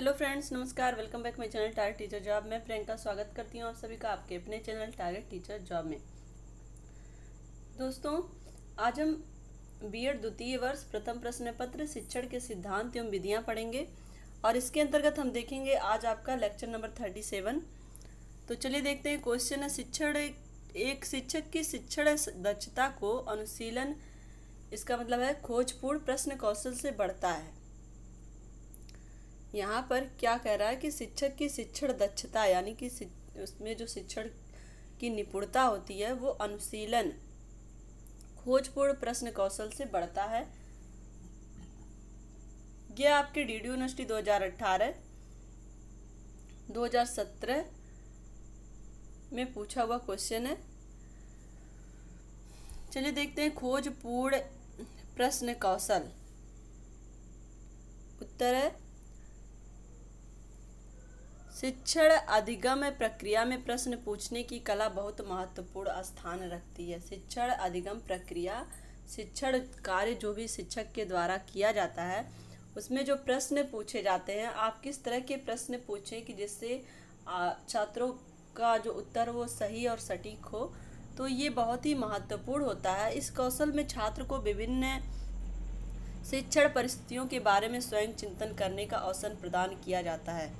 hello friends नमस्कार welcome back my channel target teacher job मैं प्रियंका स्वागत करती हूँ आप सभी का आपके अपने चैनल टारगेट टीचर जॉब में दोस्तों आज हम बीएड द्वितीय वर्ष प्रथम प्रश्न पत्र शिक्षण के सिद्धांत एवं विधियाँ पढ़ेंगे और इसके अंतर्गत हम देखेंगे आज आपका लेक्चर नंबर थर्टी सेवन तो चलिए देखते हैं क्वेश्चन है शिक्षण एक शिक्षक की शिक्षण दक्षता को अनुशीलन इसका मतलब है खोजपूर्ण प्रश्न कौशल से बढ़ता है यहाँ पर क्या कह रहा है कि शिक्षक की शिक्षण दक्षता यानी कि उसमें जो शिक्षण की निपुणता होती है वो अनुशीलन खोजपूर्ण प्रश्न कौशल से बढ़ता है यह आपके डी डी यूनिवर्सिटी दो हजार अट्ठारह दो हजार सत्रह में पूछा हुआ क्वेश्चन है चलिए देखते हैं खोजपूर्ण प्रश्न कौशल उत्तर है शिक्षण अधिगम प्रक्रिया में प्रश्न पूछने की कला बहुत महत्वपूर्ण स्थान रखती है शिक्षण अधिगम प्रक्रिया शिक्षण कार्य जो भी शिक्षक के द्वारा किया जाता है उसमें जो प्रश्न पूछे जाते हैं आप किस तरह के प्रश्न पूछें कि जिससे छात्रों का जो उत्तर वो सही और सटीक हो तो ये बहुत ही महत्वपूर्ण होता है इस कौशल में छात्र को विभिन्न शिक्षण परिस्थितियों के बारे में स्वयं चिंतन करने का अवसर प्रदान किया जाता है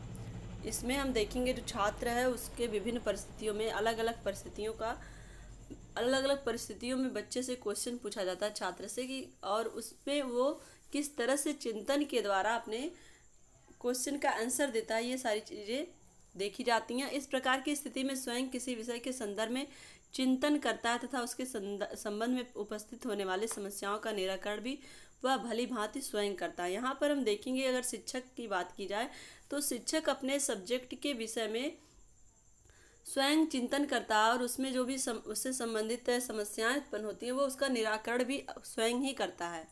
इसमें हम देखेंगे जो छात्र है उसके विभिन्न परिस्थितियों में अलग अलग परिस्थितियों का अलग अलग परिस्थितियों में बच्चे से क्वेश्चन पूछा जाता है छात्र से कि और उसमें वो किस तरह से चिंतन के द्वारा अपने क्वेश्चन का आंसर देता है ये सारी चीज़ें देखी जाती हैं इस प्रकार की स्थिति में स्वयं किसी विषय के संदर्भ में चिंतन करता है तथा उसके संबंध में उपस्थित होने वाले समस्याओं का निराकरण भी वह भली भांति स्वयं करता है यहाँ पर हम देखेंगे अगर शिक्षक की बात की जाए तो शिक्षक अपने सब्जेक्ट के विषय में स्वयं चिंतन करता है और उसमें जो भी सम, उससे संबंधित समस्याएं उत्पन्न होती हैं वो उसका निराकरण भी स्वयं ही करता है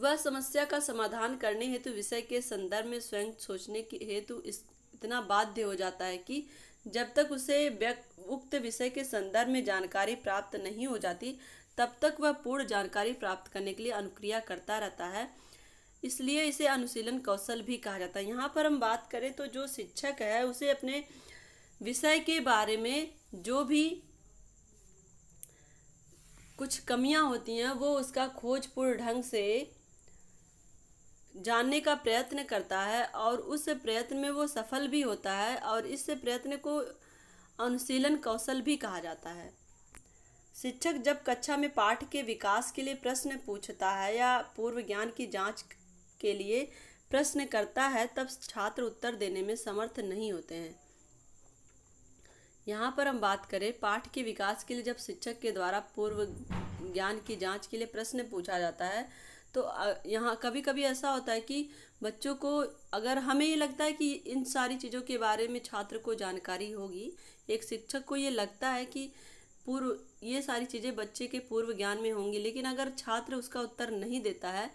वह समस्या का समाधान करने हेतु विषय के संदर्भ में स्वयं सोचने के हेतु इतना बाध्य हो जाता है कि जब तक उसे उक्त विषय के संदर्भ में जानकारी प्राप्त नहीं हो जाती तब तक वह पूर्ण जानकारी प्राप्त करने के लिए अनुक्रिया करता रहता है इसलिए इसे अनुशीलन कौशल भी कहा जाता है यहाँ पर हम बात करें तो जो शिक्षक है उसे अपने विषय के बारे में जो भी कुछ कमियाँ होती हैं वो उसका खोजपूर्ण ढंग से जानने का प्रयत्न करता है और उस प्रयत्न में वो सफल भी होता है और इस प्रयत्न को अनुशीलन कौशल भी कहा जाता है शिक्षक जब कक्षा में पाठ के विकास के लिए प्रश्न पूछता है या पूर्व ज्ञान की जांच के लिए प्रश्न करता है तब छात्र उत्तर देने में समर्थ नहीं होते हैं यहाँ पर हम बात करें पाठ के विकास के लिए जब शिक्षक के द्वारा पूर्व ज्ञान की जांच के लिए प्रश्न पूछा जाता है तो यहाँ कभी कभी ऐसा होता है कि बच्चों को अगर हमें ये लगता है कि इन सारी चीज़ों के बारे में छात्र को जानकारी होगी एक शिक्षक को ये लगता है कि पूर्व ये सारी चीज़ें बच्चे के पूर्व ज्ञान में होंगी लेकिन अगर छात्र उसका उत्तर नहीं देता है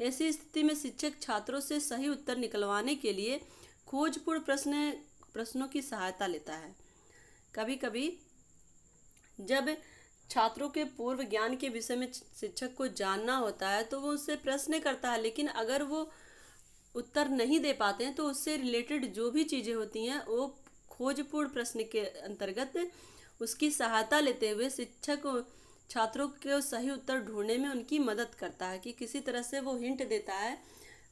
ऐसी स्थिति में शिक्षक छात्रों से सही उत्तर निकलवाने के लिए खोजपूर्ण प्रश्न प्रश्नों की सहायता लेता है कभी कभी जब छात्रों के पूर्व ज्ञान के विषय में शिक्षक को जानना होता है तो वो उससे प्रश्न करता है लेकिन अगर वो उत्तर नहीं दे पाते हैं तो उससे रिलेटेड जो भी चीज़ें होती हैं वो खोजपूर्ण प्रश्न के अंतर्गत उसकी सहायता लेते हुए शिक्षक छात्रों के सही उत्तर ढूंढने में उनकी मदद करता है कि किसी तरह से वो हिंट देता है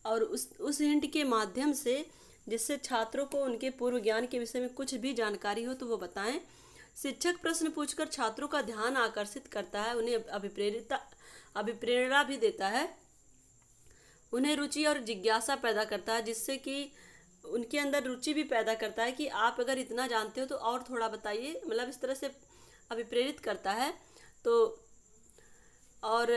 और उस उस हिंट के माध्यम से जिससे छात्रों को उनके पूर्व ज्ञान के विषय में कुछ भी जानकारी हो तो वो बताएं शिक्षक प्रश्न पूछकर छात्रों का ध्यान आकर्षित करता है उन्हें अभिप्रेरिता अभिप्रेरणा भी देता है उन्हें रुचि और जिज्ञासा पैदा करता है जिससे कि उनके अंदर रुचि भी पैदा करता है कि आप अगर इतना जानते हो तो और थोड़ा बताइए मतलब इस तरह से अभिप्रेरित करता है तो और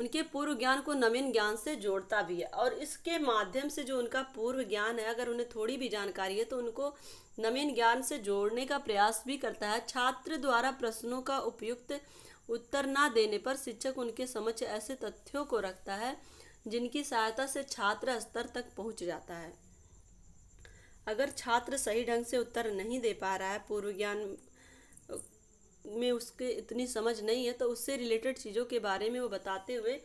उनके पूर्व ज्ञान को नवीन ज्ञान से जोड़ता भी है और इसके माध्यम से जो उनका पूर्व ज्ञान है अगर उन्हें थोड़ी भी जानकारी है तो उनको नवीन ज्ञान से जोड़ने का प्रयास भी करता है छात्र द्वारा प्रश्नों का उपयुक्त उत्तर ना देने पर शिक्षक उनके समक्ष ऐसे तथ्यों को रखता है जिनकी सहायता से छात्र स्तर तक पहुँच जाता है अगर छात्र सही ढंग से उत्तर नहीं दे पा रहा है पूर्व ज्ञान में उसके इतनी समझ नहीं है तो उससे रिलेटेड चीज़ों के बारे में वो बताते हुए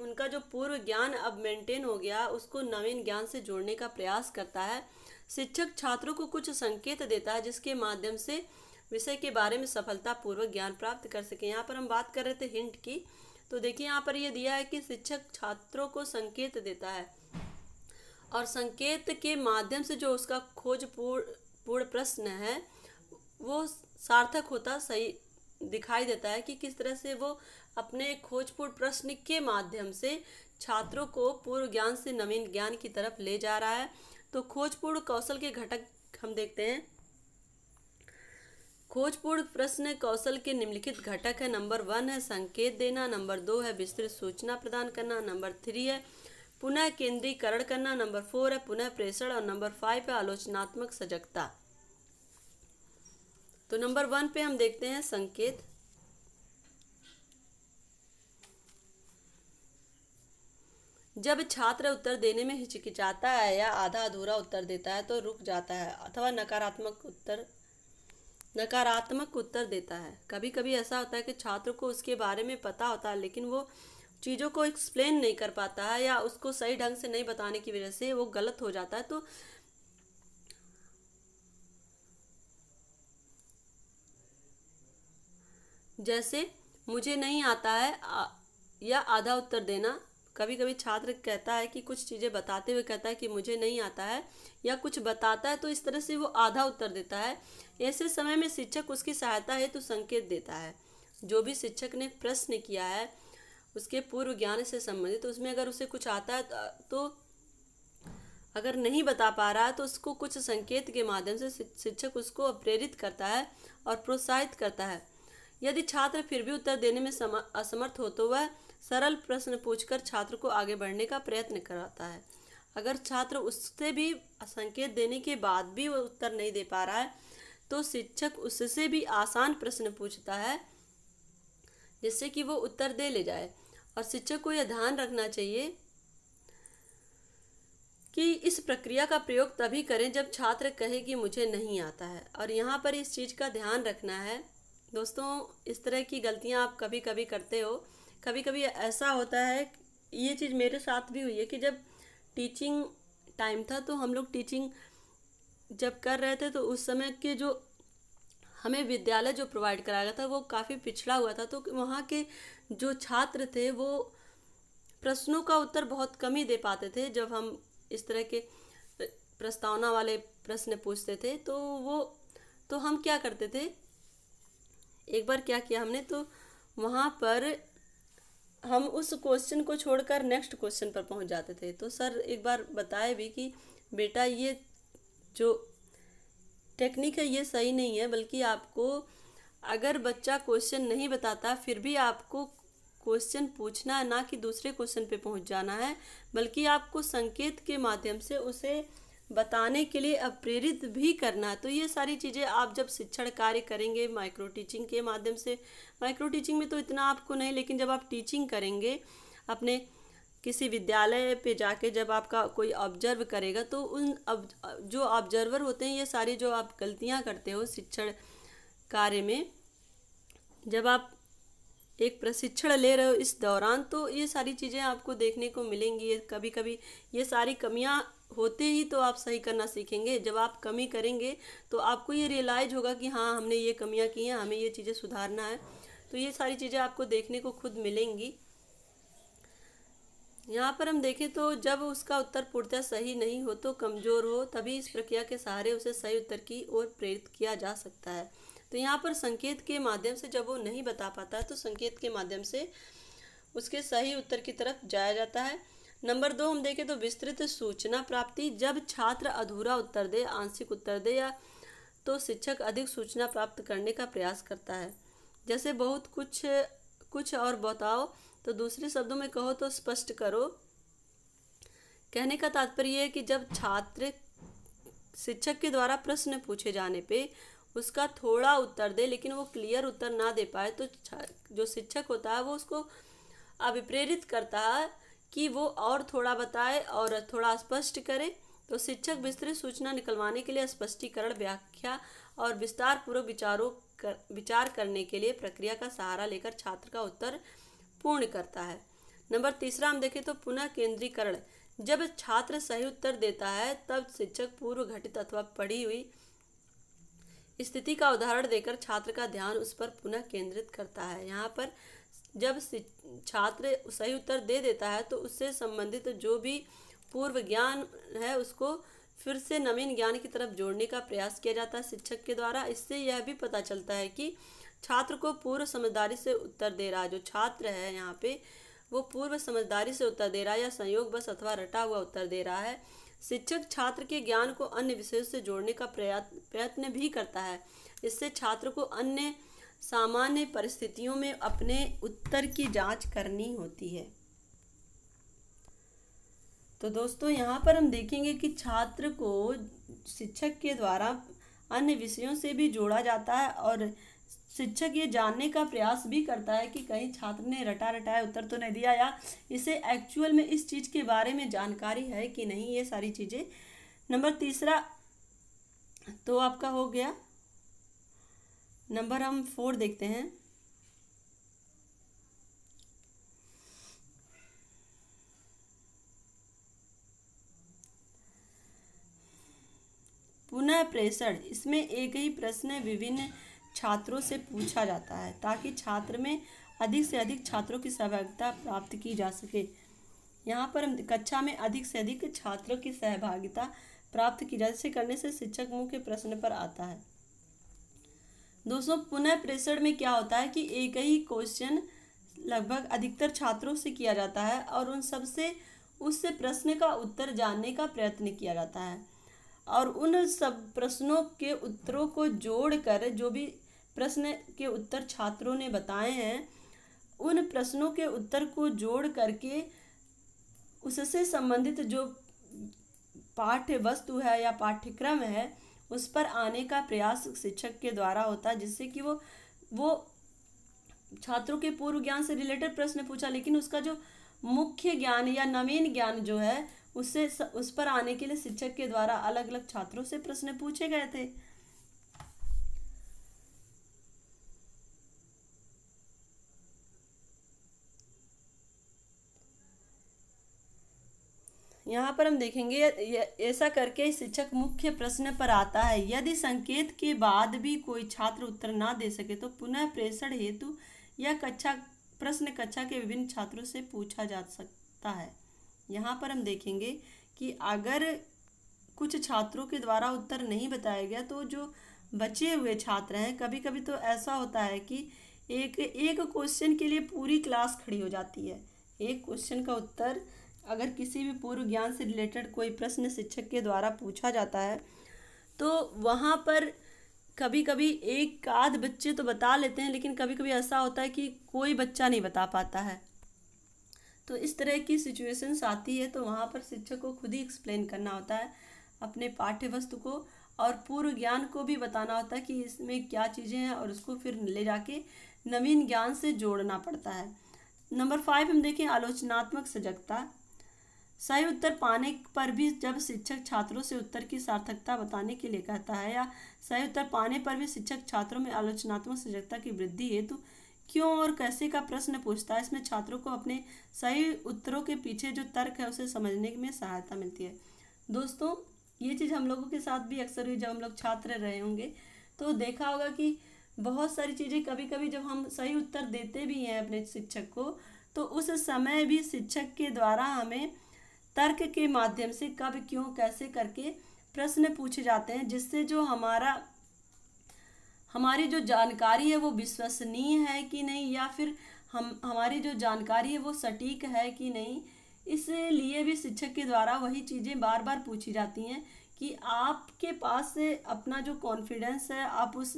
उनका जो पूर्व ज्ञान अब मेंटेन हो गया उसको नवीन ज्ञान से जोड़ने का प्रयास करता है शिक्षक छात्रों को कुछ संकेत देता है जिसके माध्यम से विषय के बारे में सफलतापूर्वक ज्ञान प्राप्त कर सके यहाँ पर हम बात कर रहे थे हिंट की तो देखिए यहाँ पर यह दिया है कि शिक्षक छात्रों को संकेत देता है और संकेत के माध्यम से जो उसका खोज पूर्ण पूर्ण प्रश्न है वो सार्थक होता सही दिखाई देता है कि किस तरह से वो अपने खोजपूर्ण प्रश्न के माध्यम से छात्रों को पूर्व ज्ञान से नवीन ज्ञान की तरफ ले जा रहा है तो खोजपूर्ण कौशल के घटक हम देखते हैं खोजपूर्ण प्रश्न कौशल के निम्नलिखित घटक है नंबर वन है संकेत देना नंबर दो है विस्तृत सूचना प्रदान करना नंबर थ्री है पुनः केंद्रीकरण करना नंबर फोर है पुनः प्रेषण और नंबर फाइव है आलोचनात्मक सजगता तो नंबर वन पे हम देखते हैं संकेत जब छात्र उत्तर देने में हिचकिचाता है या आधा अधूरा उत्तर देता है तो रुक जाता है अथवा नकारात्मक उत्तर नकारात्मक उत्तर देता है कभी कभी ऐसा होता है कि छात्र को उसके बारे में पता होता है लेकिन वो चीज़ों को एक्सप्लेन नहीं कर पाता है या उसको सही ढंग से नहीं बताने की वजह से वो गलत हो जाता है तो जैसे मुझे नहीं आता है या आधा उत्तर देना कभी कभी छात्र कहता है कि कुछ चीज़ें बताते हुए कहता है कि मुझे नहीं आता है या कुछ बताता है तो इस तरह से वो आधा उत्तर देता है ऐसे समय में शिक्षक उसकी सहायता हेतु तो संकेत देता है जो भी शिक्षक ने प्रश्न किया है उसके पूर्व ज्ञान से संबंधित तो उसमें अगर उसे कुछ आता है तो अगर नहीं बता पा रहा है तो उसको कुछ संकेत के माध्यम से शिक्षक उसको प्रेरित करता है और प्रोत्साहित करता है यदि छात्र फिर भी उत्तर देने में असमर्थ हो तो वह सरल प्रश्न पूछकर छात्र को आगे बढ़ने का प्रयत्न कराता है अगर छात्र उससे भी संकेत देने के बाद भी वह उत्तर नहीं दे पा रहा है तो शिक्षक उससे भी आसान प्रश्न पूछता है जिससे कि वो उत्तर दे ले जाए और शिक्षक को यह ध्यान रखना चाहिए कि इस प्रक्रिया का प्रयोग तभी करें जब छात्र कहे कि मुझे नहीं आता है और यहाँ पर इस चीज़ का ध्यान रखना है दोस्तों इस तरह की गलतियाँ आप कभी कभी करते हो कभी कभी ऐसा होता है ये चीज़ मेरे साथ भी हुई है कि जब टीचिंग टाइम था तो हम लोग टीचिंग जब कर रहे थे तो उस समय के जो हमें विद्यालय जो प्रोवाइड कराया गया था वो काफ़ी पिछड़ा हुआ था तो वहाँ के जो छात्र थे वो प्रश्नों का उत्तर बहुत कम ही दे पाते थे जब हम इस तरह के प्रस्तावना वाले प्रश्न पूछते थे तो वो तो हम क्या करते थे एक बार क्या किया हमने तो वहाँ पर हम उस क्वेश्चन को छोड़कर नेक्स्ट क्वेश्चन पर पहुँच जाते थे तो सर एक बार बताए भी कि बेटा ये जो टेक्निक है ये सही नहीं है बल्कि आपको अगर बच्चा क्वेश्चन नहीं बताता फिर भी आपको क्वेश्चन पूछना है ना कि दूसरे क्वेश्चन पे पहुंच जाना है बल्कि आपको संकेत के माध्यम से उसे बताने के लिए अब प्रेरित भी करना तो ये सारी चीज़ें आप जब शिक्षण कार्य करेंगे माइक्रो टीचिंग के माध्यम से माइक्रो टीचिंग में तो इतना आपको नहीं लेकिन जब आप टीचिंग करेंगे अपने किसी विद्यालय पे जाके जब आपका कोई ऑब्जर्व करेगा तो उन अब जो ऑब्जर्वर होते हैं ये सारी जो आप गलतियाँ करते हो शिक्षण कार्य में जब आप एक प्रशिक्षण ले रहे हो इस दौरान तो ये सारी चीज़ें आपको देखने को मिलेंगी कभी कभी ये सारी कमियाँ होते ही तो आप सही करना सीखेंगे जब आप कमी करेंगे तो आपको ये रियलाइज होगा कि हाँ हमने ये कमियाँ की हैं हमें ये चीज़ें सुधारना है तो ये सारी चीज़ें आपको देखने को खुद मिलेंगी यहाँ पर हम देखें तो जब उसका उत्तर पूर्णतः सही नहीं हो तो कमज़ोर हो तभी इस प्रक्रिया के सहारे उसे सही उत्तर की ओर प्रेरित किया जा सकता है तो यहाँ पर संकेत के माध्यम से जब वो नहीं बता पाता है तो संकेत के माध्यम से उसके सही उत्तर की तरफ जाया जाता है नंबर दो हम देखें तो विस्तृत सूचना प्राप्ति जब छात्र अधूरा उत्तर दे आंशिक उत्तर दे या तो शिक्षक अधिक सूचना प्राप्त करने का प्रयास करता है जैसे बहुत कुछ कुछ और बताओ तो दूसरे शब्दों में कहो तो स्पष्ट करो कहने का तात्पर्य है कि जब छात्र शिक्षक के द्वारा प्रश्न पूछे जाने पे उसका थोड़ा उत्तर दे लेकिन वो क्लियर उत्तर ना दे पाए तो जो शिक्षक होता है वो उसको अभिप्रेरित करता है कि वो और थोड़ा बताए और थोड़ा स्पष्ट करे तो शिक्षक विस्तृत सूचना निकलवाने के लिए स्पष्टीकरण व्याख्या और विस्तार पूर्वक विचारों कर विचार करने के लिए प्रक्रिया का सहारा लेकर छात्र का उत्तर पूर्ण करता है नंबर तीसरा हम देखें तो पुनः केंद्रीकरण जब छात्र सही उत्तर देता है तब शिक्षक पूर्व घटित अथवा पढ़ी हुई स्थिति का उदाहरण देकर छात्र का ध्यान उस पर पुनः केंद्रित करता है यहाँ पर जब छात्र सही उत्तर दे देता है तो उससे संबंधित जो भी पूर्व ज्ञान है उसको फिर से नवीन ज्ञान की तरफ जोड़ने का प्रयास किया जाता है शिक्षक के द्वारा इससे यह भी पता चलता है कि छात्र को पूर्व समझदारी से उत्तर दे रहा है जो छात्र है यहाँ पे वो पूर्व समझदारी से उत्तर दे रहा है या संयोग बस अथवा रटा हुआ उत्तर दे रहा है शिक्षक छात्र के ज्ञान को अन्य विषयों से जोड़ने का प्रयत्न भी करता है इससे छात्र को अन्य सामान्य परिस्थितियों में अपने उत्तर की जांच करनी होती है तो दोस्तों यहाँ पर हम देखेंगे कि छात्र को शिक्षक के द्वारा अन्य विषयों से भी जोड़ा जाता है और शिक्षक ये जानने का प्रयास भी करता है कि कहीं छात्र ने रटा रटाया उत्तर तो नहीं दिया या इसे एक्चुअल में इस चीज़ के बारे में जानकारी है कि नहीं ये सारी चीज़ें नंबर तीसरा तो आपका हो गया नंबर हम फोर देखते हैं पुनः प्रेषण इसमें एक ही प्रश्न विभिन्न छात्रों से पूछा जाता है ताकि छात्र में अधिक से अधिक छात्रों की सहभागिता प्राप्त की जा सके यहाँ पर हम कक्षा में अधिक से अधिक छात्रों की सहभागिता प्राप्त की जा सके करने से शिक्षक मुख्य प्रश्न पर आता है दोस्तों पुनः प्रेषण में क्या होता है कि एक ही क्वेश्चन लगभग अधिकतर छात्रों से किया जाता है और उन सबसे उससे प्रश्न का उत्तर जानने का प्रयत्न किया जाता है और उन सब प्रश्नों के उत्तरों को जोड़कर जो भी प्रश्न के उत्तर छात्रों ने बताए हैं उन प्रश्नों के उत्तर को जोड़ करके उससे संबंधित जो पाठ्य वस्तु है या पाठ्यक्रम है उस पर आने का प्रयास शिक्षक के द्वारा होता है जिससे कि वो वो छात्रों के पूर्व ज्ञान से रिलेटेड प्रश्न पूछा लेकिन उसका जो मुख्य ज्ञान या नवीन ज्ञान जो है उससे उस पर आने के लिए शिक्षक के द्वारा अलग अलग छात्रों से प्रश्न पूछे गए थे यहाँ पर हम देखेंगे ऐसा करके शिक्षक मुख्य प्रश्न पर आता है यदि संकेत के बाद भी कोई छात्र उत्तर ना दे सके तो पुनः प्रेषण हेतु या कक्षा प्रश्न कक्षा के विभिन्न छात्रों से पूछा जा सकता है यहाँ पर हम देखेंगे कि अगर कुछ छात्रों के द्वारा उत्तर नहीं बताया गया तो जो बचे हुए छात्र हैं कभी कभी तो ऐसा होता है कि एक एक क्वेश्चन के लिए पूरी क्लास खड़ी हो जाती है एक क्वेश्चन का उत्तर अगर किसी भी पूर्व ज्ञान से रिलेटेड कोई प्रश्न शिक्षक के द्वारा पूछा जाता है तो वहाँ पर कभी कभी एक आध बच्चे तो बता लेते हैं लेकिन कभी कभी ऐसा होता है कि कोई बच्चा नहीं बता पाता है तो इस तरह की सिचुएशंस आती है तो वहाँ पर शिक्षक को खुद ही एक्सप्लेन करना होता है अपने पाठ्य वस्तु को और पूर्व ज्ञान को भी बताना होता है कि इसमें क्या चीज़ें हैं और उसको फिर ले जाके नवीन ज्ञान से जोड़ना पड़ता है नंबर फाइव हम देखें आलोचनात्मक सजगता सही उत्तर पाने पर भी जब शिक्षक छात्रों से उत्तर की सार्थकता बताने के लिए कहता है या सही उत्तर पाने पर भी शिक्षक छात्रों में आलोचनात्मक सजगता की वृद्धि हेतु क्यों और कैसे का प्रश्न पूछता है इसमें छात्रों को अपने सही उत्तरों के पीछे जो तर्क है उसे समझने में सहायता मिलती है दोस्तों ये चीज़ हम लोगों के साथ भी अक्सर हुई जब हम लोग छात्र रहे होंगे तो देखा होगा कि बहुत सारी चीज़ें कभी कभी जब हम सही उत्तर देते भी हैं अपने शिक्षक को तो उस समय भी शिक्षक के द्वारा हमें तर्क के माध्यम से कब क्यों कैसे करके प्रश्न पूछे जाते हैं जिससे जो हमारा हमारी जो जानकारी है वो विश्वसनीय है कि नहीं या फिर हम हमारी जो जानकारी है वो सटीक है कि नहीं इसलिए भी शिक्षक के द्वारा वही चीज़ें बार बार पूछी जाती हैं कि आपके पास से अपना जो कॉन्फिडेंस है आप उस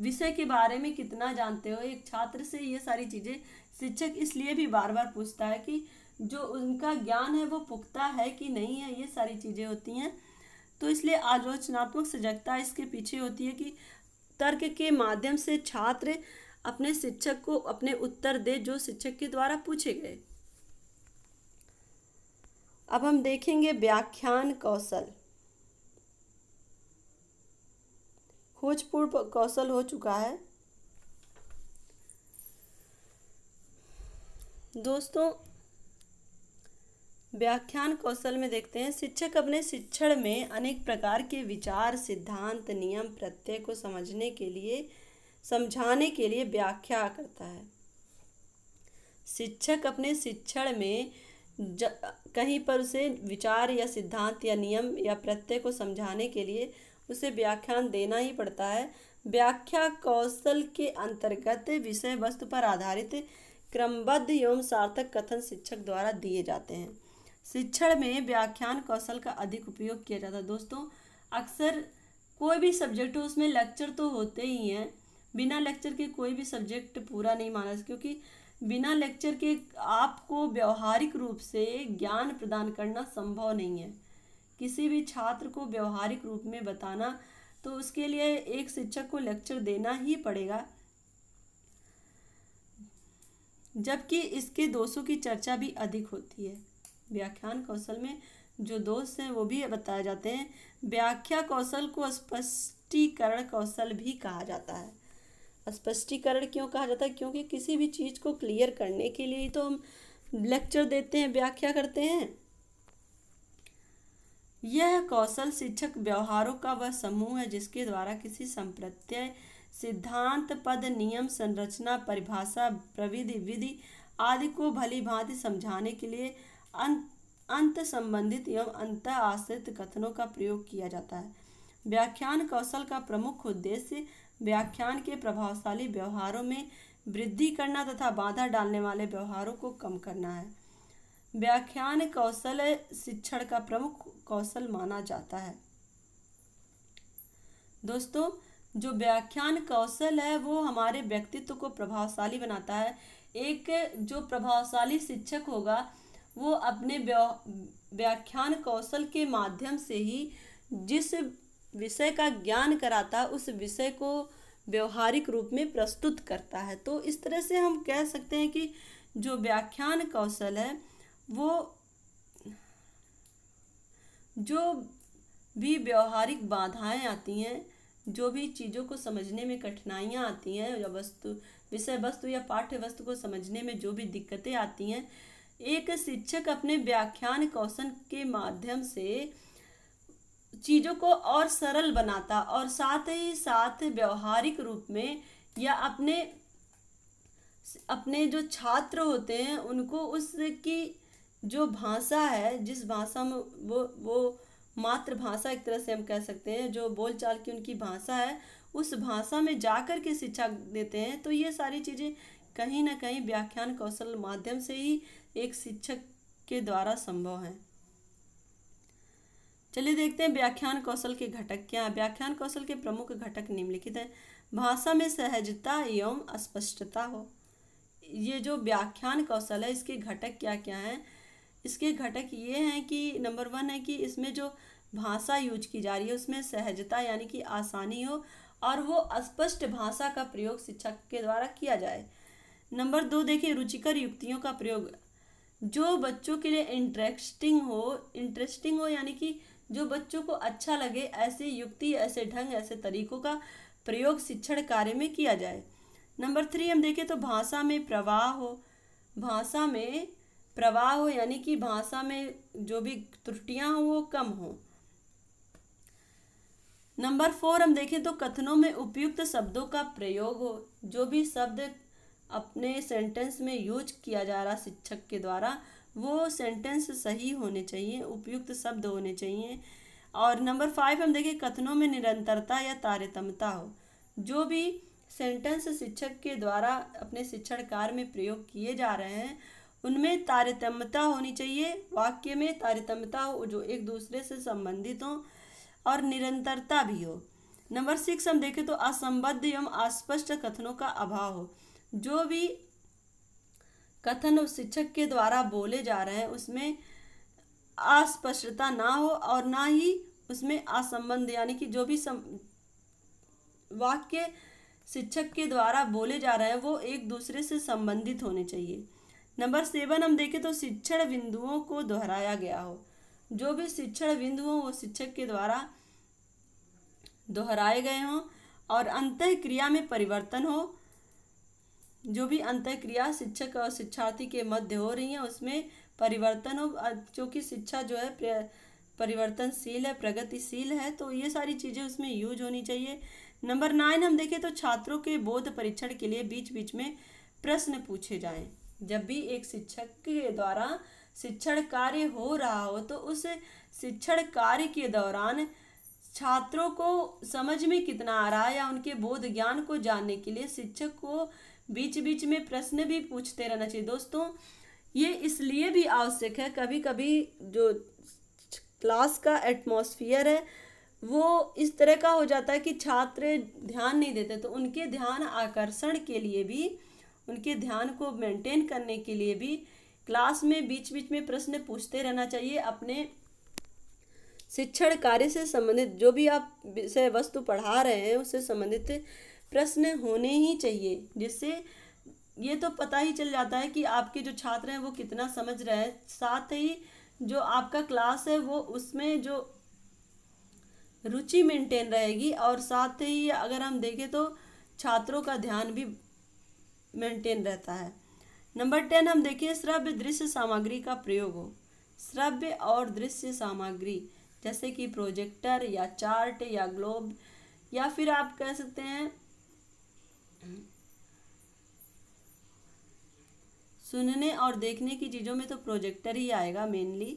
विषय के बारे में कितना जानते हो एक छात्र से ये सारी चीज़ें शिक्षक इसलिए भी बार बार पूछता है कि जो उनका ज्ञान है वो पुख्ता है कि नहीं है ये सारी चीज़ें होती हैं तो इसलिए आलोचनात्मक सजगता इसके पीछे होती है कि तर्क के माध्यम से छात्र अपने शिक्षक को अपने उत्तर दे जो शिक्षक के द्वारा पूछे गए अब हम देखेंगे व्याख्यान कौशल खोजपूर्व कौशल हो चुका है दोस्तों व्याख्यान कौशल में देखते हैं शिक्षक अपने शिक्षण में अनेक प्रकार के विचार सिद्धांत नियम प्रत्यय को समझने के लिए समझाने के लिए व्याख्या करता है शिक्षक अपने शिक्षण में ज, कहीं पर उसे विचार या सिद्धांत या नियम या प्रत्यय को समझाने के लिए उसे व्याख्यान देना ही पड़ता है व्याख्या कौशल के अंतर्गत विषय वस्तु पर आधारित क्रमबद्ध एवं सार्थक कथन शिक्षक द्वारा दिए जाते हैं शिक्षण में व्याख्यान कौशल का अधिक उपयोग किया जाता है दोस्तों अक्सर कोई भी सब्जेक्ट हो उसमें लेक्चर तो होते ही हैं बिना लेक्चर के कोई भी सब्जेक्ट पूरा नहीं माना क्योंकि बिना लेक्चर के आपको व्यवहारिक रूप से ज्ञान प्रदान करना संभव नहीं है किसी भी छात्र को व्यवहारिक रूप में बताना तो उसके लिए एक शिक्षक को लेक्चर देना ही पड़ेगा जबकि इसके दोषों की चर्चा भी अधिक होती है व्याख्यान कौशल में जो दोष हैं वो भी बताए जाते हैं व्याख्या कौशल को स्पष्टीकरण कौशल भी कहा जाता है स्पष्टीकरण क्यों कहा जाता है क्योंकि किसी भी चीज़ को क्लियर करने के लिए तो हम लेक्चर देते हैं व्याख्या करते हैं यह कौशल शिक्षक व्यवहारों का वह समूह है जिसके द्वारा किसी संप्रत्यय सिद्धांत पद नियम संरचना परिभाषा प्रविधि विधि आदि को भली भांति समझाने के लिए अं, अंत संबंधित एवं अंत आश्रित कथनों का प्रयोग किया जाता है व्याख्यान कौशल का प्रमुख उद्देश्य व्याख्यान के प्रभावशाली व्यवहारों में वृद्धि करना तथा बाधा डालने वाले व्यवहारों को कम करना है व्याख्यान कौशल शिक्षण का प्रमुख कौशल माना जाता है दोस्तों जो व्याख्यान कौशल है वो हमारे व्यक्तित्व को प्रभावशाली बनाता है एक जो प्रभावशाली शिक्षक होगा वो अपने व्याख्यान कौशल के माध्यम से ही जिस विषय का ज्ञान कराता उस विषय को व्यवहारिक रूप में प्रस्तुत करता है तो इस तरह से हम कह सकते हैं कि जो व्याख्यान कौशल है वो जो भी व्यवहारिक बाधाएं आती हैं जो भी चीज़ों को समझने में कठिनाइयाँ आती हैं या वस्तु विषय वस्तु या पाठ्य वस्तु को समझने में जो भी दिक्कतें आती हैं एक शिक्षक अपने व्याख्यान कौशल के माध्यम से चीज़ों को और सरल बनाता और साथ ही साथ व्यवहारिक रूप में या अपने अपने जो छात्र होते हैं उनको उसकी जो भाषा है जिस भाषा में वो वो मातृभाषा एक तरह से हम कह सकते हैं जो बोलचाल की उनकी भाषा है उस भाषा में जा कर के शिक्षा देते हैं तो ये सारी चीज़ें कहीं ना कहीं व्याख्यान कौशल माध्यम से ही एक शिक्षक के द्वारा संभव है चलिए देखते हैं व्याख्यान कौशल के घटक क्या है व्याख्यान कौशल के प्रमुख घटक निम्नलिखित हैं भाषा में सहजता एवं अस्पष्टता हो ये जो व्याख्यान कौशल है इसके घटक क्या क्या हैं इसके घटक ये हैं कि नंबर वन है कि इसमें जो भाषा यूज की जा रही है उसमें सहजता यानी कि आसानी हो और वो स्पष्ट भाषा का प्रयोग शिक्षक के द्वारा किया जाए नंबर दो देखिए रुचिकर युक्तियों का प्रयोग जो बच्चों के लिए इंटरेस्टिंग हो इंटरेस्टिंग हो यानी कि जो बच्चों को अच्छा लगे ऐसे युक्ति ऐसे ढंग ऐसे तरीकों का प्रयोग शिक्षण कार्य में किया जाए नंबर थ्री हम देखें तो भाषा में प्रवाह हो भाषा में प्रवाह हो यानी कि भाषा में जो भी त्रुटियां हों वो कम हों नंबर फोर हम देखें तो कथनों में उपयुक्त शब्दों का प्रयोग हो जो भी शब्द अपने सेंटेंस में यूज किया जा रहा शिक्षक के द्वारा वो सेंटेंस सही होने चाहिए उपयुक्त शब्द होने चाहिए और नंबर फाइव हम देखें कथनों में निरंतरता या तारतम्यता हो जो भी सेंटेंस शिक्षक के द्वारा अपने शिक्षण कार्य में प्रयोग किए जा रहे हैं उनमें तारतम्यता होनी चाहिए वाक्य में तारतम्यता हो जो एक दूसरे से संबंधित हो और निरंतरता भी हो नंबर सिक्स हम देखें तो असंबद्ध एवं अस्पष्ट कथनों का अभाव हो जो भी कथन उस शिक्षक के द्वारा बोले जा रहे हैं उसमें अस्पष्टता ना हो और ना ही उसमें असंबंध यानी कि जो भी सम वाक्य शिक्षक के द्वारा बोले जा रहे हैं वो एक दूसरे से संबंधित होने चाहिए नंबर सेवन हम देखें तो शिक्षण बिंदुओं को दोहराया गया हो जो भी शिक्षण बिंदु हों वो शिक्षक के द्वारा दोहराए गए हों और अंत क्रिया में परिवर्तन हो जो भी क्रिया शिक्षक और शिक्षार्थी के मध्य हो रही है उसमें परिवर्तन हो क्योंकि शिक्षा जो है परिवर्तनशील है प्रगतिशील है तो ये सारी चीज़ें उसमें यूज होनी चाहिए नंबर नाइन हम देखें तो छात्रों के बोध परीक्षण के लिए बीच बीच में प्रश्न पूछे जाएं जब भी एक शिक्षक के द्वारा शिक्षण कार्य हो रहा हो तो उस शिक्षण कार्य के दौरान छात्रों को समझ में कितना आ रहा है या उनके बोध ज्ञान को जानने के लिए शिक्षक को बीच बीच में प्रश्न भी पूछते रहना चाहिए दोस्तों ये इसलिए भी आवश्यक है कभी कभी जो क्लास का एटमॉस्फियर है वो इस तरह का हो जाता है कि छात्र ध्यान नहीं देते तो उनके ध्यान आकर्षण के लिए भी उनके ध्यान को मेंटेन करने के लिए भी क्लास में बीच बीच में प्रश्न पूछते रहना चाहिए अपने शिक्षण कार्य से संबंधित जो भी आप विषय वस्तु पढ़ा रहे हैं उससे संबंधित प्रश्न होने ही चाहिए जिससे ये तो पता ही चल जाता है कि आपके जो छात्र हैं वो कितना समझ रहे हैं साथ ही जो आपका क्लास है वो उसमें जो रुचि मेंटेन रहेगी और साथ ही अगर हम देखें तो छात्रों का ध्यान भी मेंटेन रहता है नंबर टेन हम देखिए श्रव्य दृश्य सामग्री का प्रयोग हो श्रव्य और दृश्य सामग्री जैसे कि प्रोजेक्टर या चार्ट या ग्लोब या फिर आप कह सकते हैं सुनने और देखने की चीज़ों में तो प्रोजेक्टर ही आएगा मेनली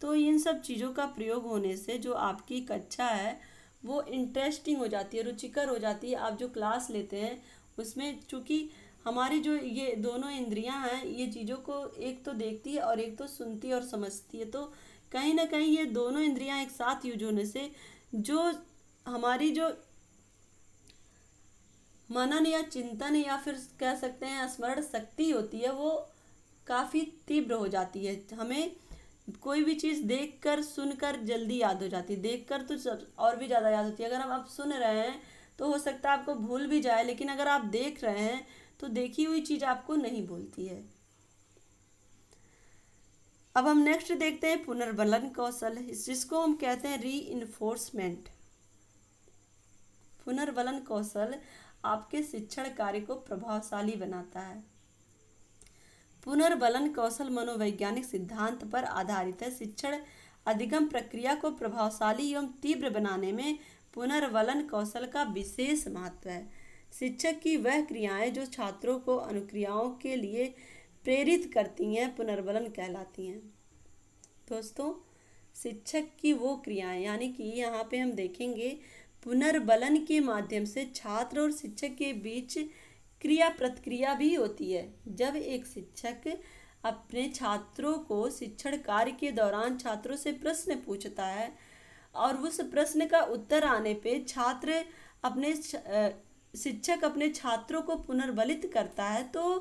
तो इन सब चीज़ों का प्रयोग होने से जो आपकी कक्षा है वो इंटरेस्टिंग हो जाती है रुचिकर हो जाती है आप जो क्लास लेते हैं उसमें चूँकि हमारी जो ये दोनों इंद्रियां हैं ये चीज़ों को एक तो देखती है और एक तो सुनती है और समझती है तो कहीं ना कहीं ये दोनों इंद्रियां एक साथ यूज होने से जो हमारी जो मनन या चिंतन या फिर कह सकते हैं स्मरण शक्ति होती है वो काफ़ी तीव्र हो जाती है हमें कोई भी चीज़ देखकर सुनकर जल्दी याद हो जाती है देखकर तो सब और भी ज़्यादा याद होती है अगर हम आप सुन रहे हैं तो हो सकता है आपको भूल भी जाए लेकिन अगर आप देख रहे हैं तो देखी हुई चीज़ आपको नहीं भूलती है अब हम नेक्स्ट देखते हैं पुनर्बलन कौशल जिसको हम कहते हैं री पुनर्बलन कौशल आपके शिक्षण कार्य को प्रभावशाली बनाता है पुनर्बलन कौशल मनोवैज्ञानिक सिद्धांत पर आधारित है शिक्षण अधिगम प्रक्रिया को प्रभावशाली एवं तीव्र बनाने में पुनर्वलन कौशल का विशेष महत्व है शिक्षक की वह क्रियाएं जो छात्रों को अनुक्रियाओं के लिए प्रेरित करती हैं पुनर्वलन कहलाती हैं दोस्तों शिक्षक की वो क्रियाएं यानी कि यहाँ पे हम देखेंगे पुनर्बलन के माध्यम से छात्र और शिक्षक के बीच क्रिया प्रतिक्रिया भी होती है जब एक शिक्षक अपने छात्रों को शिक्षण कार्य के दौरान छात्रों से प्रश्न पूछता है और उस प्रश्न का उत्तर आने पे छात्र अपने शिक्षक अपने छात्रों को पुनर्बलित करता है तो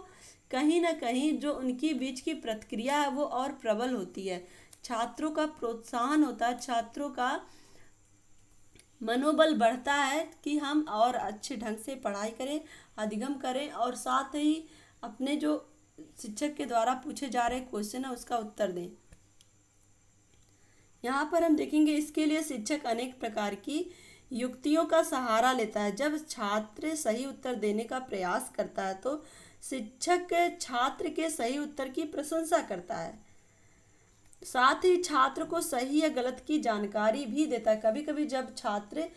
कहीं ना कहीं जो उनकी बीच की प्रतिक्रिया है वो और प्रबल होती है छात्रों का प्रोत्साहन होता है छात्रों का मनोबल बढ़ता है कि हम और अच्छे ढंग से पढ़ाई करें अधिगम करें और साथ ही अपने जो शिक्षक के द्वारा पूछे जा रहे क्वेश्चन है उसका उत्तर दें यहाँ पर हम देखेंगे इसके लिए शिक्षक अनेक प्रकार की युक्तियों का सहारा लेता है जब छात्र सही उत्तर देने का प्रयास करता है तो शिक्षक छात्र के सही उत्तर की प्रशंसा करता है साथ ही छात्र को सही या गलत की जानकारी भी देता है कभी कभी जब छात्र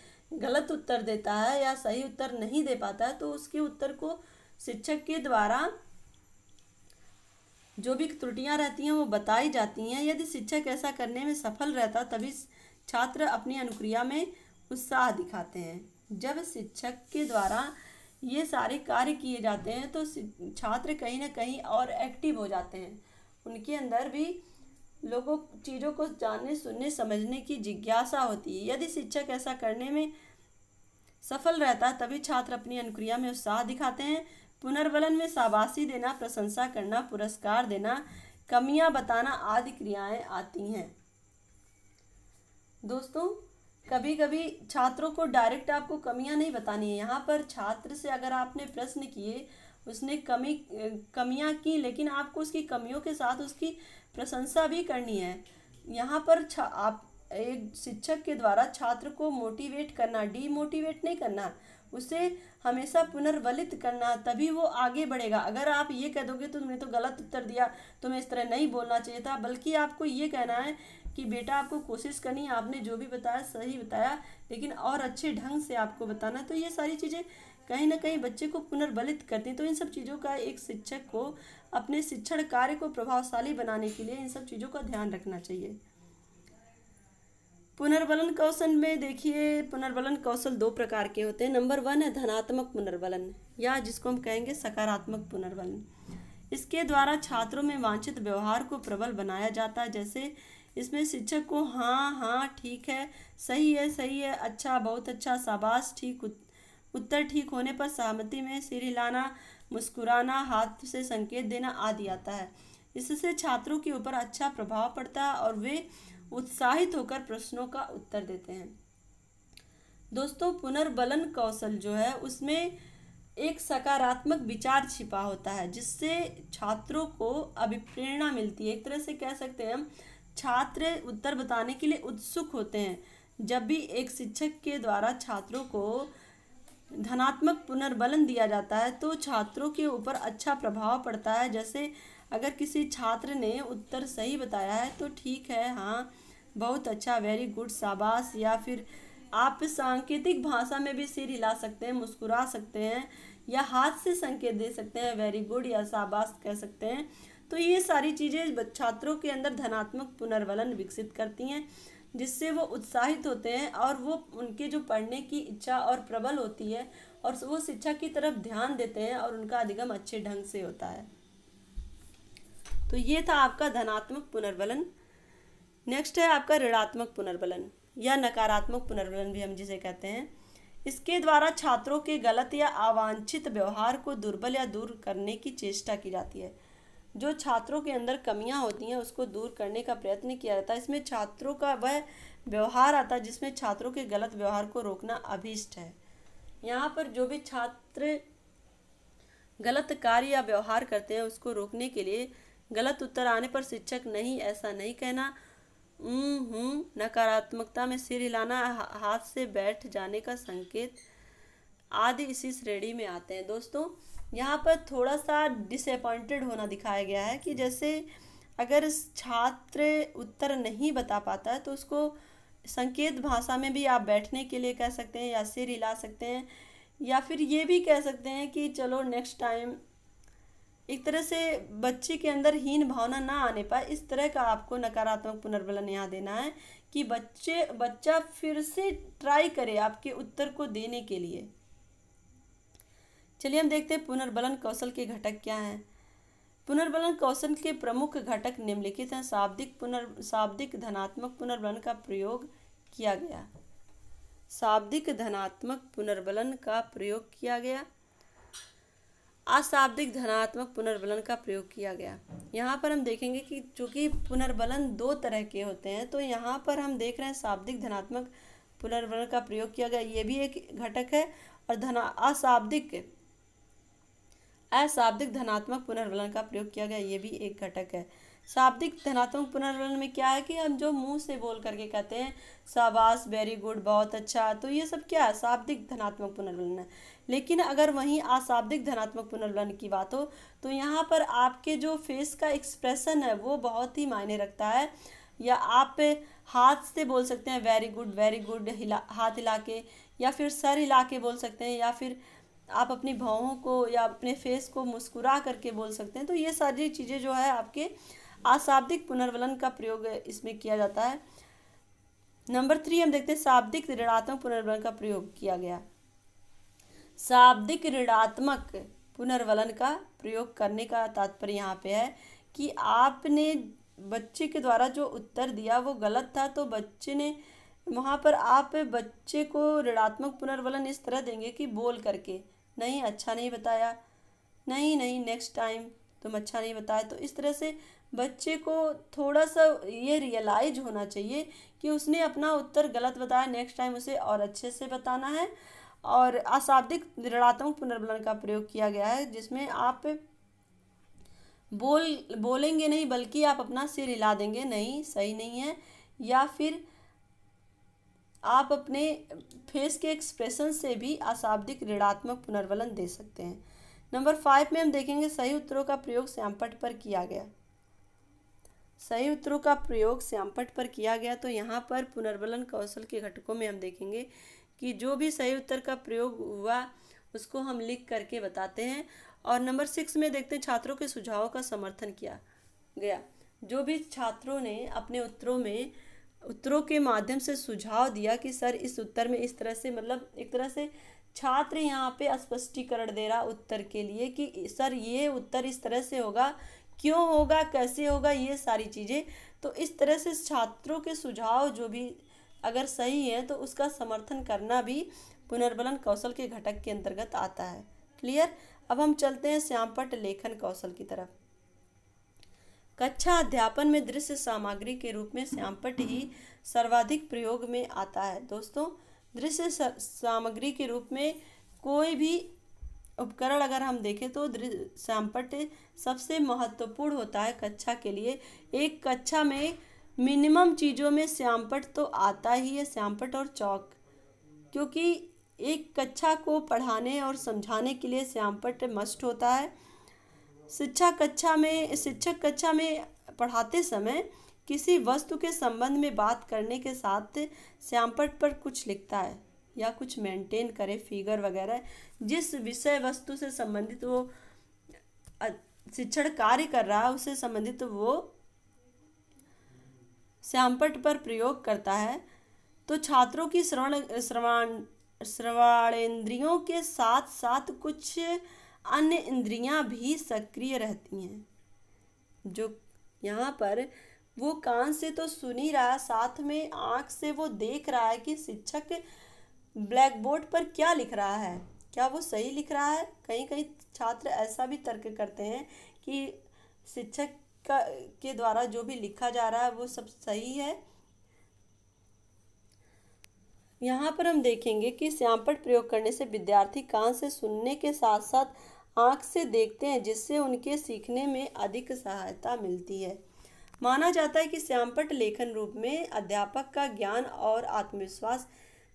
गलत उत्तर देता है या सही उत्तर नहीं दे पाता है तो उसके उत्तर को शिक्षक के द्वारा जो भी त्रुटियां रहती हैं वो बताई जाती हैं यदि शिक्षक ऐसा करने में सफल रहता तभी छात्र अपनी अनुक्रिया में उत्साह दिखाते हैं जब शिक्षक के द्वारा ये सारे कार्य किए जाते हैं तो छात्र कहीं ना कहीं और एक्टिव हो जाते हैं उनके अंदर भी लोगों चीज़ों को जानने सुनने समझने की जिज्ञासा होती है यदि शिक्षक ऐसा करने में सफल रहता है तभी छात्र अपनी अनुक्रिया में उत्साह दिखाते हैं पुनर्वलन में शाबाशी देना प्रशंसा करना पुरस्कार देना कमियां बताना आदि क्रियाएं आती हैं दोस्तों कभी कभी छात्रों को डायरेक्ट आपको कमियां नहीं बतानी है यहाँ पर छात्र से अगर आपने प्रश्न किए उसने कमी कमियां की लेकिन आपको उसकी कमियों के साथ उसकी प्रशंसा भी करनी है यहाँ पर आप एक शिक्षक के द्वारा छात्र को मोटिवेट करना डीमोटिवेट नहीं करना उसे हमेशा पुनर्बलित करना तभी वो आगे बढ़ेगा अगर आप ये कह दोगे तो तुमने तो गलत उत्तर दिया तुम्हें इस तरह नहीं बोलना चाहिए था बल्कि आपको ये कहना है कि बेटा आपको कोशिश करनी आपने जो भी बताया सही बताया लेकिन और अच्छे ढंग से आपको बताना तो ये सारी चीज़ें कहीं ना कहीं बच्चे को पुनर्बलित करती हैं तो इन सब चीज़ों का एक शिक्षक को अपने शिक्षण कार्य को प्रभावशाली बनाने के लिए इन सब चीज़ों का ध्यान रखना चाहिए पुनर्बलन कौशल में देखिए पुनर्बलन कौशल दो प्रकार के होते हैं नंबर वन है धनात्मक पुनर्बलन या जिसको हम कहेंगे सकारात्मक पुनर्बलन इसके द्वारा छात्रों में वांछित व्यवहार को प्रबल बनाया जाता है जैसे इसमें शिक्षक को हाँ हाँ ठीक है सही है सही है अच्छा बहुत अच्छा शाबाश ठीक उत्तर ठीक होने पर सहमति में सिर हिलाना मुस्कुराना हाथ से संकेत देना आदि आता है इससे छात्रों के ऊपर अच्छा प्रभाव पड़ता है और वे उत्साहित होकर प्रश्नों का उत्तर देते हैं दोस्तों पुनर्बलन कौशल जो है उसमें एक सकारात्मक विचार छिपा होता है जिससे छात्रों को अभिप्रेरणा मिलती है एक तरह से कह सकते हैं हम छात्र उत्तर बताने के लिए उत्सुक होते हैं जब भी एक शिक्षक के द्वारा छात्रों को धनात्मक पुनर्बलन दिया जाता है तो छात्रों के ऊपर अच्छा प्रभाव पड़ता है जैसे अगर किसी छात्र ने उत्तर सही बताया है तो ठीक है हाँ बहुत अच्छा वेरी गुड शाबाश या फिर आप सांकेतिक भाषा में भी सिर हिला सकते हैं मुस्कुरा सकते हैं या हाथ से संकेत दे सकते हैं वेरी गुड या शाबाश कह सकते हैं तो ये सारी चीज़ें छात्रों के अंदर धनात्मक पुनर्वलन विकसित करती हैं जिससे वो उत्साहित होते हैं और वो उनके जो पढ़ने की इच्छा और प्रबल होती है और वो शिक्षा की तरफ ध्यान देते हैं और उनका अधिगम अच्छे ढंग से होता है तो ये था आपका धनात्मक पुनर्बलन नेक्स्ट है आपका ऋणात्मक पुनर्बलन या नकारात्मक पुनर्बलन भी हम जिसे कहते हैं इसके द्वारा छात्रों के गलत या अवांछित व्यवहार को दुर्बल या दूर करने की चेष्टा की जाती है जो छात्रों के अंदर कमियां होती हैं उसको दूर करने का प्रयत्न किया जाता है इसमें छात्रों का वह व्यवहार आता है जिसमें छात्रों के गलत व्यवहार को रोकना अभीष्ट है यहाँ पर जो भी छात्र गलत कार्य या व्यवहार करते हैं उसको रोकने के लिए गलत उत्तर आने पर शिक्षक नहीं ऐसा नहीं कहना हूँ हम्म, नकारात्मकता में सिर हिलाना हाथ से बैठ जाने का संकेत आदि इसी श्रेणी में आते हैं दोस्तों यहाँ पर थोड़ा सा डिसअपॉइंटेड होना दिखाया गया है कि जैसे अगर छात्र उत्तर नहीं बता पाता है तो उसको संकेत भाषा में भी आप बैठने के लिए कह सकते हैं या सिर हिला सकते हैं या फिर ये भी कह सकते हैं कि चलो नेक्स्ट टाइम एक तरह से बच्चे के अंदर हीन भावना ना आने पाए इस तरह का आपको नकारात्मक पुनर्बलन यहाँ देना है कि बच्चे बच्चा फिर से ट्राई करे आपके उत्तर को देने के लिए चलिए हम देखते हैं पुनर्बलन कौशल के घटक क्या हैं पुनर्बलन कौशल के प्रमुख घटक निम्नलिखित हैं शाब्दिक पुनर् शाब्दिक धनात्मक पुनर्बलन का प्रयोग किया गया शाब्दिक धनात्मक पुनर्बलन का प्रयोग किया गया अशाब्दिक धनात्मक पुनर्बलन का प्रयोग किया गया यहाँ पर हम देखेंगे कि चूंकि पुनर्बलन दो तरह के होते हैं तो यहाँ पर हम देख रहे हैं शाब्दिक धनात्मक पुनर्बलन का प्रयोग किया गया ये भी एक घटक है और धना अशाब्दिक अशाब्दिक धनात्मक पुनर्वलन का प्रयोग किया गया ये भी एक घटक है शाब्दिक धनात्मक पुनर्वलन में क्या है कि हम जो मुंह से बोल करके कहते हैं शाबाश वेरी गुड बहुत अच्छा तो ये सब क्या है शाब्दिक धनात्मक पुनर्वलन है लेकिन अगर वहीं अशाब्दिक धनात्मक पुनर्वलन की बात हो तो यहाँ पर आपके जो फेस का एक्सप्रेशन है वो बहुत ही मायने रखता है या आप हाथ से बोल सकते हैं वेरी गुड वेरी गुड हिला हाथ हिला के या फिर सर हिला के बोल सकते हैं या फिर आप अपनी भावों को या अपने फेस को मुस्कुरा करके बोल सकते हैं तो ये सारी चीज़ें जो है आपके अशाब्दिक पुनर्वलन का प्रयोग इसमें किया जाता है नंबर थ्री हम देखते हैं शाब्दिक ऋणात्मक पुनर्वलन का प्रयोग किया गया शाब्दिक ऋणात्मक पुनर्वलन का प्रयोग करने का तात्पर्य यहाँ पे है कि आपने बच्चे के द्वारा जो उत्तर दिया वो गलत था तो बच्चे ने वहाँ पर आप बच्चे को ऋणात्मक पुनर्वलन इस तरह देंगे कि बोल करके नहीं अच्छा नहीं बताया नहीं नहीं नेक्स्ट टाइम तुम अच्छा नहीं बताया तो इस तरह से बच्चे को थोड़ा सा ये रियलाइज होना चाहिए कि उसने अपना उत्तर गलत बताया नेक्स्ट टाइम उसे और अच्छे से बताना है और अशाब्दिक ऋणात्मक पुनर्बलन का प्रयोग किया गया है जिसमें आप बोल बोलेंगे नहीं बल्कि आप अपना सिर हिला देंगे नहीं सही नहीं है या फिर आप अपने फेस के एक्सप्रेशन से भी अशाब्दिक ऋणात्मक पुनर्वलन दे सकते हैं नंबर फाइव में हम देखेंगे सही उत्तरों का प्रयोग श्यामपट पर किया गया सही उत्तरों का प्रयोग श्यामपट पर किया गया तो यहाँ पर पुनर्वलन कौशल के घटकों में हम देखेंगे कि जो भी सही उत्तर का प्रयोग हुआ उसको हम लिख करके बताते हैं और नंबर सिक्स में देखते हैं छात्रों के सुझावों का समर्थन किया गया जो भी छात्रों ने अपने उत्तरों में उत्तरों के माध्यम से सुझाव दिया कि सर इस उत्तर में इस तरह से मतलब एक तरह से छात्र यहाँ पे स्पष्टीकरण दे रहा उत्तर के लिए कि सर ये उत्तर इस तरह से होगा क्यों होगा कैसे होगा ये सारी चीज़ें तो इस तरह से छात्रों के सुझाव जो भी अगर सही है तो उसका समर्थन करना भी पुनर्बलन कौशल के घटक के अंतर्गत आता है क्लियर अब हम चलते हैं श्यामपट लेखन कौशल की तरफ कक्षा अध्यापन में दृश्य सामग्री के रूप में श्यामपट ही सर्वाधिक प्रयोग में आता है दोस्तों दृश्य सामग्री के रूप में कोई भी उपकरण अगर हम देखें तो श्यामपट सबसे महत्वपूर्ण होता है कक्षा के लिए एक कक्षा में मिनिमम चीज़ों में श्यामपट तो आता ही है श्यामपट और चौक क्योंकि एक कक्षा को पढ़ाने और समझाने के लिए श्यामपट मस्ट होता है शिक्षा कक्षा में शिक्षक कक्षा में पढ़ाते समय किसी वस्तु के संबंध में बात करने के साथ श्यामपट पर कुछ लिखता है या कुछ मेंटेन करे फिगर वगैरह जिस विषय वस्तु से संबंधित वो शिक्षण कार्य कर रहा है उससे संबंधित वो श्यामपट पर प्रयोग करता है तो छात्रों की श्रवण श्रवण श्रवणेन्द्रियों के साथ साथ कुछ अन्य इंद्रियां भी सक्रिय रहती हैं जो यहाँ पर वो कान से तो सुन ही रहा है साथ में आँख से वो देख रहा है कि शिक्षक ब्लैक बोर्ड पर क्या लिख रहा है क्या वो सही लिख रहा है कहीं कहीं छात्र ऐसा भी तर्क करते हैं कि शिक्षक का के द्वारा जो भी लिखा जा रहा है वो सब सही है यहाँ पर हम देखेंगे कि श्यामपट प्रयोग करने से विद्यार्थी कान से सुनने के साथ साथ आँख से देखते हैं जिससे उनके सीखने में अधिक सहायता मिलती है माना जाता है कि श्यामपट लेखन रूप में अध्यापक का ज्ञान और आत्मविश्वास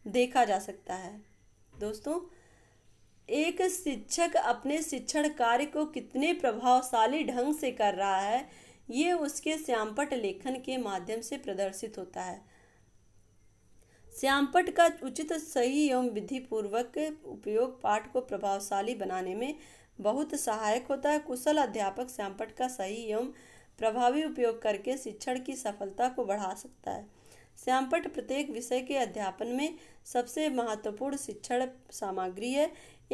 देखा जा सकता है दोस्तों एक शिक्षक अपने शिक्षण कार्य को कितने प्रभावशाली ढंग से कर रहा है ये उसके श्यामपट लेखन के माध्यम से प्रदर्शित होता है श्यामपट का उचित सही एवं विधिपूर्वक उपयोग पाठ को प्रभावशाली बनाने में बहुत सहायक होता है कुशल अध्यापक सैंपट का सही एवं प्रभावी उपयोग करके शिक्षण की सफलता को बढ़ा सकता है सैंपट प्रत्येक विषय के अध्यापन में सबसे महत्वपूर्ण शिक्षण सामग्री है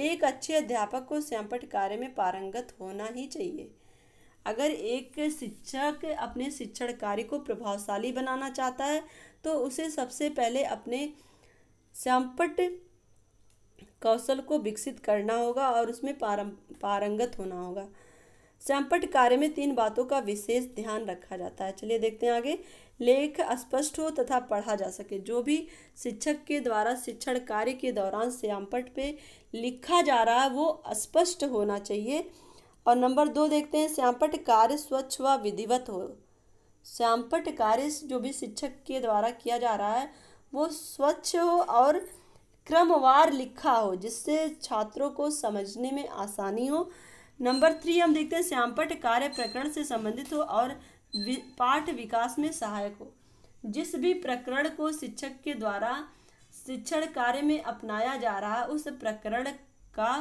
एक अच्छे अध्यापक को सैंपट कार्य में पारंगत होना ही चाहिए अगर एक शिक्षक अपने शिक्षण कार्य को प्रभावशाली बनाना चाहता है तो उसे सबसे पहले अपने सैंपट कौशल को विकसित करना होगा और उसमें पारं पारंगत होना होगा संपट कार्य में तीन बातों का विशेष ध्यान रखा जाता है चलिए देखते हैं आगे लेख स्पष्ट हो तथा पढ़ा जा सके जो भी शिक्षक के द्वारा शिक्षण कार्य के दौरान श्यामपट पे लिखा जा रहा है वो स्पष्ट होना चाहिए और नंबर दो देखते हैं श्यामपट कार्य स्वच्छ व विधिवत हो श्यामपट कार्य जो भी शिक्षक के द्वारा किया जा रहा है वो स्वच्छ हो और क्रमवार लिखा हो जिससे छात्रों को समझने में आसानी हो नंबर थ्री हम देखते हैं श्यामपट कार्य प्रकरण से संबंधित हो और वि, पाठ विकास में सहायक हो जिस भी प्रकरण को शिक्षक के द्वारा शिक्षण कार्य में अपनाया जा रहा है उस प्रकरण का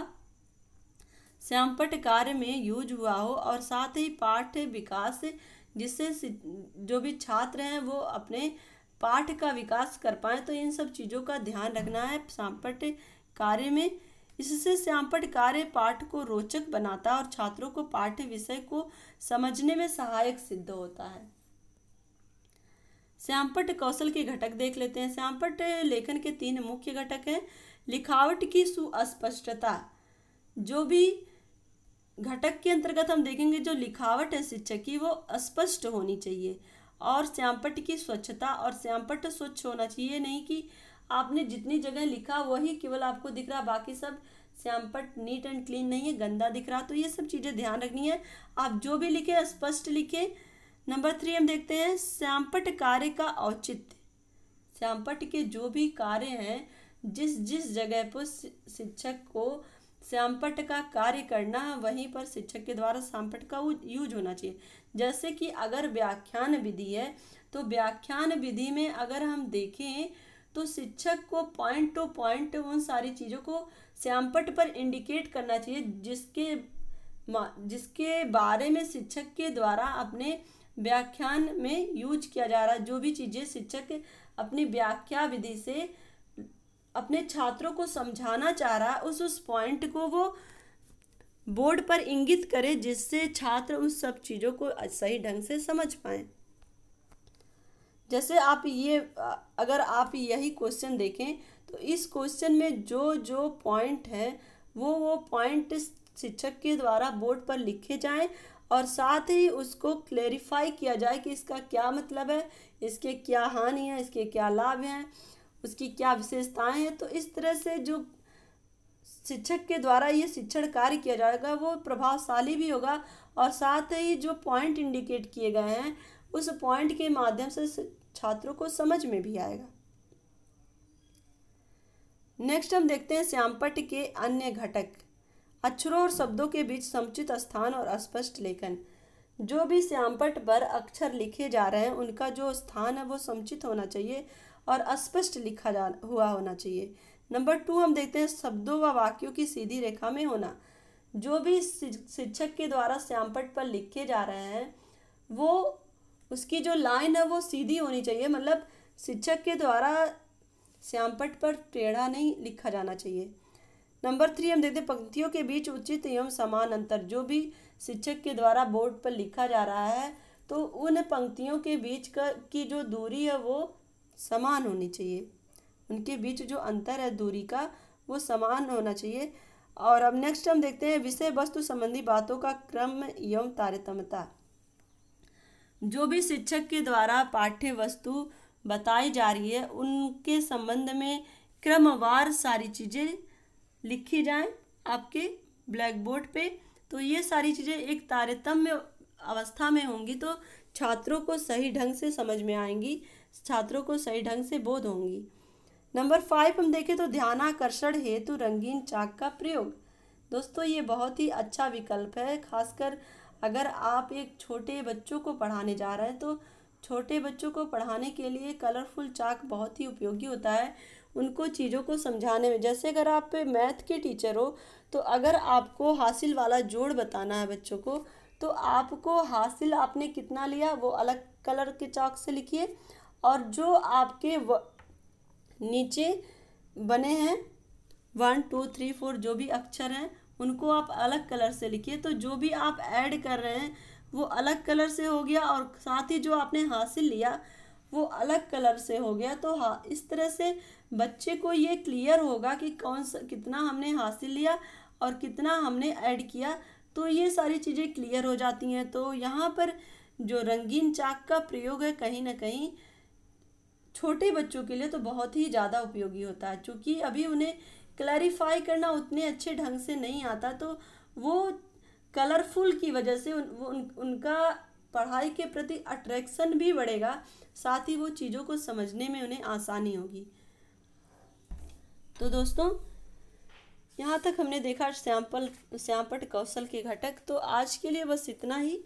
श्यामपट कार्य में यूज हुआ हो और साथ ही पाठ्य विकास जिससे जो भी छात्र हैं वो अपने पाठ का विकास कर पाए तो इन सब चीज़ों का ध्यान रखना है सांपट कार्य में इससे सांपट कार्य पाठ को रोचक बनाता है और छात्रों को पाठ्य विषय को समझने में सहायक सिद्ध होता है श्यामपट कौशल के घटक देख लेते हैं श्यामपट लेखन के तीन मुख्य घटक हैं लिखावट की सुस्पष्टता जो भी घटक के अंतर्गत हम देखेंगे जो लिखावट है शिक्षक की वो स्पष्ट होनी चाहिए और श्यामपट की स्वच्छता और श्यामपट स्वच्छ होना चाहिए नहीं कि आपने जितनी जगह लिखा वही केवल आपको दिख रहा बाकी सब श्यामपट नीट एंड क्लीन नहीं है गंदा दिख रहा तो ये सब चीज़ें ध्यान रखनी है आप जो भी लिखें स्पष्ट लिखें नंबर थ्री हम देखते हैं श्यामपट कार्य का औचित्य श्यामपट के जो भी कार्य हैं जिस जिस जगह पर शिक्षक को सांपट का कार्य करना वहीं पर शिक्षक के द्वारा सांपट का यूज होना चाहिए जैसे कि अगर व्याख्यान विधि है तो व्याख्यान विधि में अगर हम देखें तो शिक्षक को पॉइंट टू पॉइंट उन सारी चीज़ों को श्यामपट पर इंडिकेट करना चाहिए जिसके जिसके बारे में शिक्षक के द्वारा अपने व्याख्यान में यूज किया जा रहा है जो भी चीज़ें शिक्षक अपनी व्याख्या विधि से अपने छात्रों को समझाना चाह रहा है उस उस पॉइंट को वो बोर्ड पर इंगित करे जिससे छात्र उस सब चीज़ों को सही ढंग से समझ पाए जैसे आप ये अगर आप यही क्वेश्चन देखें तो इस क्वेश्चन में जो जो पॉइंट है वो वो पॉइंट शिक्षक के द्वारा बोर्ड पर लिखे जाएं और साथ ही उसको क्लेरिफाई किया जाए कि इसका क्या मतलब है इसके क्या हानि है इसके क्या लाभ हैं उसकी क्या विशेषताएं हैं तो इस तरह से जो शिक्षक के द्वारा ये शिक्षण कार्य किया जाएगा वो प्रभावशाली भी होगा और साथ ही जो पॉइंट इंडिकेट किए गए हैं उस पॉइंट के माध्यम से छात्रों को समझ में भी आएगा नेक्स्ट हम देखते हैं श्यामपट के अन्य घटक अक्षरों और शब्दों के बीच समुचित स्थान और स्पष्ट लेखन जो भी श्यामपट पर अक्षर लिखे जा रहे हैं उनका जो स्थान है वो समुचित होना चाहिए और अस्पष्ट लिखा जा हुआ होना चाहिए नंबर टू हम देखते हैं शब्दों व वाक्यों की सीधी रेखा में होना जो भी शिक्षक के द्वारा श्यामपट पर लिखे जा रहे हैं वो उसकी जो लाइन है वो सीधी होनी चाहिए मतलब शिक्षक के द्वारा श्यामपट पर टेढ़ा नहीं लिखा जाना चाहिए नंबर थ्री हम देखते हैं पंक्तियों के बीच उचित एवं समान अंतर जो भी शिक्षक के द्वारा बोर्ड पर लिखा जा रहा है तो उन पंक्तियों के बीच का की जो दूरी है वो समान होनी चाहिए उनके बीच जो अंतर है दूरी का वो समान होना चाहिए और अब नेक्स्ट हम देखते हैं विषय वस्तु संबंधी बातों का क्रम एवं तारतम्यता जो भी शिक्षक के द्वारा पाठ्य वस्तु बताई जा रही है उनके संबंध में क्रमवार सारी चीज़ें लिखी जाएं आपके ब्लैक बोर्ड पे तो ये सारी चीज़ें एक तारतम्य अवस्था में होंगी तो छात्रों को सही ढंग से समझ में आएंगी छात्रों को सही ढंग से बोध होंगी नंबर फाइव हम देखें तो ध्यानाकर्षण हेतु रंगीन चाक का प्रयोग दोस्तों ये बहुत ही अच्छा विकल्प है खासकर अगर आप एक छोटे बच्चों को पढ़ाने जा रहे हैं तो छोटे बच्चों को पढ़ाने के लिए कलरफुल चाक बहुत ही उपयोगी होता है उनको चीज़ों को समझाने में जैसे अगर आप मैथ के टीचर हो तो अगर आपको हासिल वाला जोड़ बताना है बच्चों को तो आपको हासिल आपने कितना लिया वो अलग कलर के चाक से लिखिए और जो आपके नीचे बने हैं वन टू थ्री फोर जो भी अक्षर हैं उनको आप अलग कलर से लिखिए तो जो भी आप ऐड कर रहे हैं वो अलग कलर से हो गया और साथ ही जो आपने हासिल लिया वो अलग कलर से हो गया तो हाँ इस तरह से बच्चे को ये क्लियर होगा कि कौन सा कितना हमने हासिल लिया और कितना हमने ऐड किया तो ये सारी चीज़ें क्लियर हो जाती हैं तो यहाँ पर जो रंगीन चाक का प्रयोग है कहीं ना कहीं छोटे बच्चों के लिए तो बहुत ही ज़्यादा उपयोगी होता है क्योंकि अभी उन्हें क्लैरिफाई करना उतने अच्छे ढंग से नहीं आता तो वो कलरफुल की वजह से उन, उन उनका पढ़ाई के प्रति अट्रैक्शन भी बढ़ेगा साथ ही वो चीज़ों को समझने में उन्हें आसानी होगी तो दोस्तों यहाँ तक हमने देखा श्यामपल श्यामपट कौशल के घटक तो आज के लिए बस इतना ही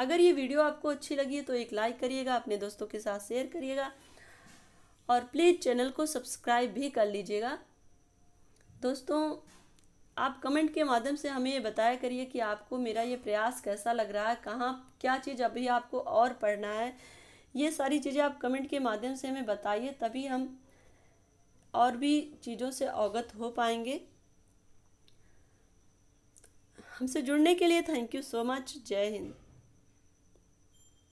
अगर ये वीडियो आपको अच्छी लगी तो एक लाइक करिएगा अपने दोस्तों के साथ शेयर करिएगा और प्लीज़ चैनल को सब्सक्राइब भी कर लीजिएगा दोस्तों आप कमेंट के माध्यम से हमें ये बताया करिए कि आपको मेरा ये प्रयास कैसा लग रहा है कहाँ क्या चीज़ अभी आपको और पढ़ना है ये सारी चीज़ें आप कमेंट के माध्यम से हमें बताइए तभी हम और भी चीज़ों से अवगत हो पाएंगे हमसे जुड़ने के लिए थैंक यू सो मच जय हिंद